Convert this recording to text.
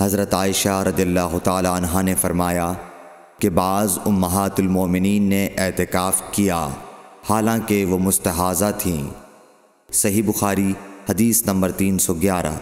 حضرت عائشہ رضی اللہ تعالیٰ عنہ نے فرمایا کہ بعض امہات المومنین نے اعتکاف کیا حالانکہ وہ مستحاضہ تھیں صحیح بخاری حدیث نمبر تین سو گیارہ